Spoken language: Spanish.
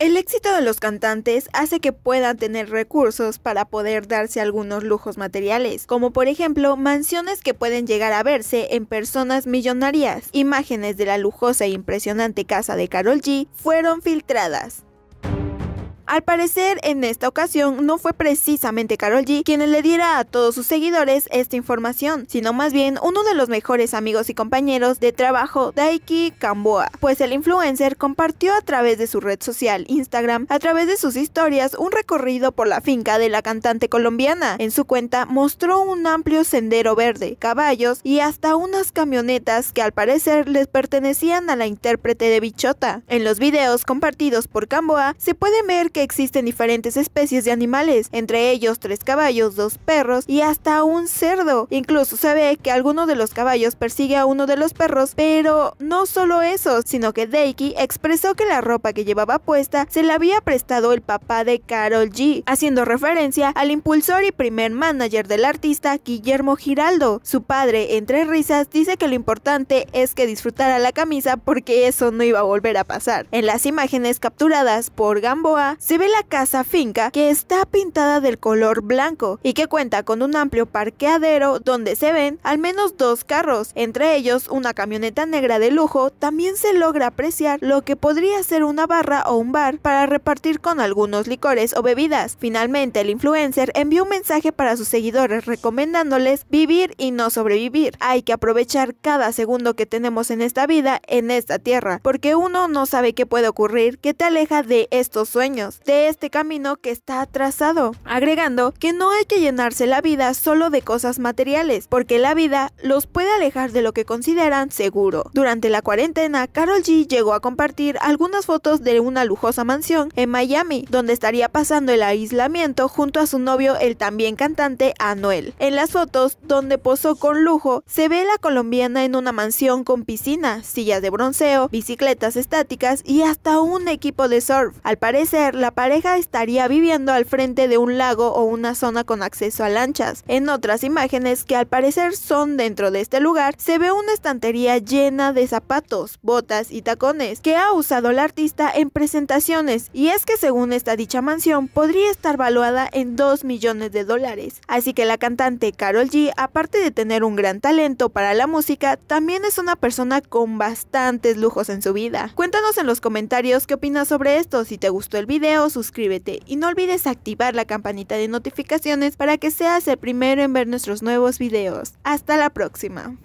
El éxito de los cantantes hace que puedan tener recursos para poder darse algunos lujos materiales, como por ejemplo mansiones que pueden llegar a verse en personas millonarias. Imágenes de la lujosa e impresionante casa de Carol G fueron filtradas. Al parecer, en esta ocasión no fue precisamente Carol G quien le diera a todos sus seguidores esta información, sino más bien uno de los mejores amigos y compañeros de trabajo, Daiki Camboa. pues el influencer compartió a través de su red social Instagram, a través de sus historias, un recorrido por la finca de la cantante colombiana. En su cuenta mostró un amplio sendero verde, caballos y hasta unas camionetas que al parecer les pertenecían a la intérprete de Bichota. En los videos compartidos por Camboa se puede ver que existen diferentes especies de animales, entre ellos tres caballos, dos perros y hasta un cerdo. Incluso se ve que alguno de los caballos persigue a uno de los perros, pero no solo eso, sino que Deiki expresó que la ropa que llevaba puesta se la había prestado el papá de Carol G, haciendo referencia al impulsor y primer manager del artista Guillermo Giraldo. Su padre, entre risas, dice que lo importante es que disfrutara la camisa porque eso no iba a volver a pasar. En las imágenes capturadas por Gamboa, se ve la casa finca que está pintada del color blanco y que cuenta con un amplio parqueadero donde se ven al menos dos carros, entre ellos una camioneta negra de lujo, también se logra apreciar lo que podría ser una barra o un bar para repartir con algunos licores o bebidas. Finalmente, el influencer envió un mensaje para sus seguidores recomendándoles vivir y no sobrevivir. Hay que aprovechar cada segundo que tenemos en esta vida, en esta tierra, porque uno no sabe qué puede ocurrir que te aleja de estos sueños de este camino que está atrasado, agregando que no hay que llenarse la vida solo de cosas materiales, porque la vida los puede alejar de lo que consideran seguro. Durante la cuarentena, Carol G llegó a compartir algunas fotos de una lujosa mansión en Miami, donde estaría pasando el aislamiento junto a su novio, el también cantante Anuel. En las fotos, donde posó con lujo, se ve la colombiana en una mansión con piscina, sillas de bronceo, bicicletas estáticas y hasta un equipo de surf. Al parecer, la la pareja estaría viviendo al frente de un lago o una zona con acceso a lanchas. En otras imágenes, que al parecer son dentro de este lugar, se ve una estantería llena de zapatos, botas y tacones que ha usado la artista en presentaciones. Y es que según esta dicha mansión, podría estar valuada en 2 millones de dólares. Así que la cantante Carol G, aparte de tener un gran talento para la música, también es una persona con bastantes lujos en su vida. Cuéntanos en los comentarios qué opinas sobre esto, si te gustó el video suscríbete y no olvides activar la campanita de notificaciones para que seas el primero en ver nuestros nuevos videos. Hasta la próxima.